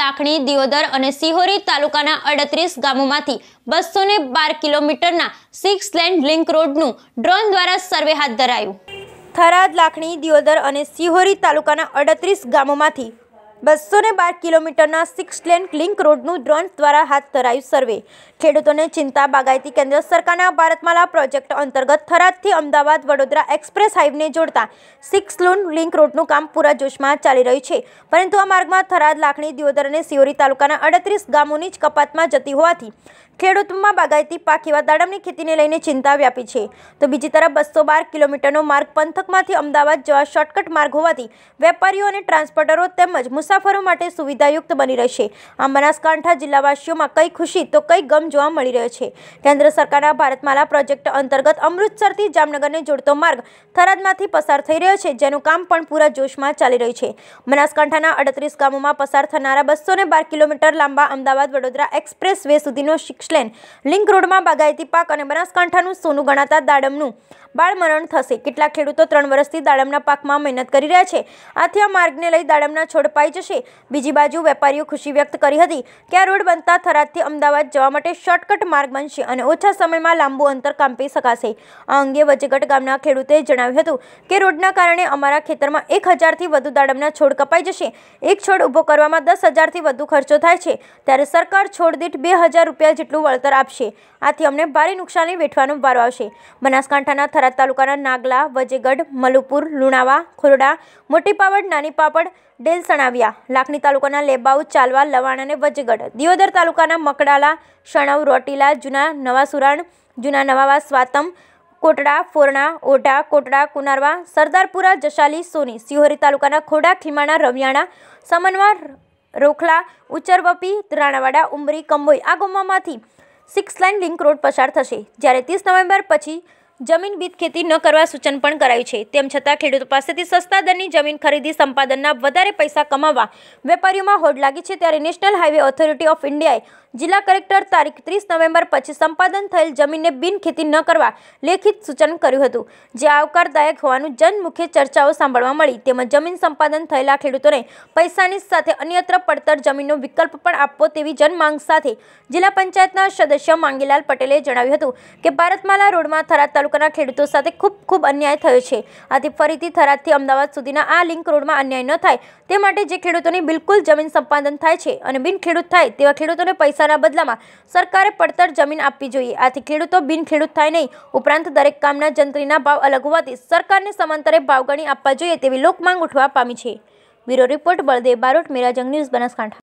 લાખણી દિયોદર અને સિહોરી તાલુકાના અડત્રીસ ગામોમાંથી બસો બાર કિલોમીટરના સિક્સ લેન લિંક રોડનું ડ્રોન દ્વારા સર્વે હાથ ધરાયું થરાદ લાખણી દિયોદર અને સિહોરી તાલુકાના અડત્રીસ ગામોમાંથી બસો ને બાર કિલોમીટરના સિક્સ લેન લિંક રોડનું ડ્રોન દ્વારા હાથ ધરાયું સર્વે ખેડૂતોને ચિંતા બાગાયતી કેન્દ્ર સરકારના ભારતમાલા પ્રોજેક્ટ અંતર્ગત થરાદથી અમદાવાદ વડોદરા એક્સપ્રેસ હાઈવે જોડતા સિક્સ લોન લિંક રોડનું કામ પૂરા જોશમાં ચાલી રહ્યું છે પરંતુ આ માર્ગમાં થરાદ લાખણી દિયોદર અને સિયોરી તાલુકાના અડત્રીસ ગામોની જ કપાતમાં જતી હોવાથી ખેડૂતોમાં બાગાયતી પાક એવા દાડમની ખેતીને લઈને ચિંતા વ્યાપી છે તો બીજી તરફ બસો બાર કિલોમીટરનો માર્ગ પંથકમાંથી અમદાવાદ જવા શોર્ટકટ માર્ગ હોવાથી વેપારીઓ અને ટ્રાન્સપોર્ટરો તેમજ મુસાફરો મુસાફરો માટે સુવિધાયુક્ત બની રહેશે આ બનાસકાંઠા જિલ્લાવાસીઓમાં કઈ ખુશી તો કઈ ગમ જોવા મળી રહ્યો છે કેન્દ્ર સરકારના ભારતમાલા પ્રોજેક્ટ અંતર્ગત અમૃતસરથી જામનગરને જોડતો માર્ગ થરાદમાંથી પસાર થઈ રહ્યો છે જેનું કામ પણ પૂરા જોશમાં ચાલી રહ્યું છે બનાસકાંઠાના અડત્રીસ ગામોમાં પસાર થનારા બસો બાર કિલોમીટર લાંબા અમદાવાદ વડોદરા એક્સપ્રેસ વે સુધીનો સિક્સલેન લિંક રોડમાં બાગાયતી પાક અને બનાસકાંઠાનું સોનું ગણાતા દાડમનું બાળમરણ થશે કેટલાક ખેડૂતો ત્રણ વર્ષથી દાડમના પાકમાં મહેનત કરી રહ્યા છે આથી આ માર્ગને લઈ દાડમના છોડ પાઈ જશે થશે બીજી બાજુ વેપારીઓ ખુશી વ્યક્ત કરી હતી કે આ રોડ બનતા થરાદથી અમદાવાદ જવા માટે શોર્ટકટ માર્ગ બનશે અને ઓછા સમયમાં લાંબુ અંતર કાપી શકાશે આ અંગે વજગટ ગામના ખેડૂતે જણાવ્યું હતું કે રોડના કારણે અમારા ખેતરમાં એક હજારથી વધુ દાડમના છોડ કપાઈ જશે એક છોડ ઊભો કરવામાં દસ હજારથી વધુ ખર્ચો થાય છે ત્યારે સરકાર છોડ દીઠ બે હજાર રૂપિયા જેટલું વળતર આપશે આથી અમને ભારે નુકસાની વેઠવાનો વારો આવશે બનાસકાંઠાના થરાદ તાલુકાના નાગલા વજેગઢ મલુપુર લુણાવા ખોરડા મોટી પાવડ નાની પાપડ ડેલ સણાવ્યા લાખણી તાલુકાના લેબાઉ ચાલવા લવાણ અને વજગઢ દિયોદર તાલુકાના મકડાલા શણવ રોટીલા જૂના નવાસુરાણ જૂના નવાવા સ્વાતમ કોટડા ફોરણા ઓઢા કોટડા કુનારવા સરદારપુરા જશાલી સોની સિહોરી તાલુકાના ખોડા ખીમાણા રવિયાણા સમનવા રોખલા ઉચરવપી રાણાવાડા ઉમરી કંબોઈ આ ગામમાંથી સિક્સ લાઇન લિંક રોડ પસાર થશે જ્યારે ત્રીસ નવેમ્બર પછી જમીન બીત ખેતી ન કરવા સૂચન પણ કરાયું છે તેમ છતાં ખેડૂતો પાસેથી સસ્તા દરની જમીન ખરીદી સંપાદનના વધારે પૈસા કમાવવા વેપારીઓમાં હોડ લાગી છે ત્યારે નેશનલ હાઈવે ઓથોરિટી ઓફ ઇન્ડિયાએ જિલ્લા કલેક્ટર તારીખ ત્રીસ નવેમ્બર પછી સંપાદન થયેલ જમીનને બિન ખેતી ન કરવા લેખિત સૂચન કર્યું હતું જે આવકારદાયક હોવાનું જનમુખ્ય ચર્ચાઓ સાંભળવા મળી તેમજ જમીન સંપાદન થયેલા ખેડૂતોને પૈસાની સાથે અન્યત્ર પડતર જમીનનો વિકલ્પ પણ આપવો તેવી જનમાંગ સાથે જિલ્લા પંચાયતના સદસ્ય માંગીલાલ પટેલે જણાવ્યું હતું કે ભારતમાલા રોડમાં થરા તાલુકાના ખેડૂતો સાથે ખૂબ ખૂબ અન્યાય થયો છે આથી ફરીથી થરાદથી અમદાવાદ સુધીના આ લિંક રોડમાં અન્યાય ન થાય તે માટે જે ખેડૂતોની બિલકુલ જમીન સંપાદન થાય છે અને બિનખેડૂત થાય તેવા ખેડૂતોને પૈસાના બદલામાં સરકારે પડતર જમીન આપવી જોઈએ આથી ખેડૂતો બિનખેડૂત થાય નહીં ઉપરાંત દરેક કામના જંત્રીના ભાવ અલગ હોવાથી સરકારને સમાંતરે ભાવ આપવા જોઈએ તેવી લોકમાંગ ઉઠવા પામી છે બ્યુરો રિપોર્ટ બળદેવ બારોટ મેરાજંગ ન્યૂઝ બનાસકાંઠા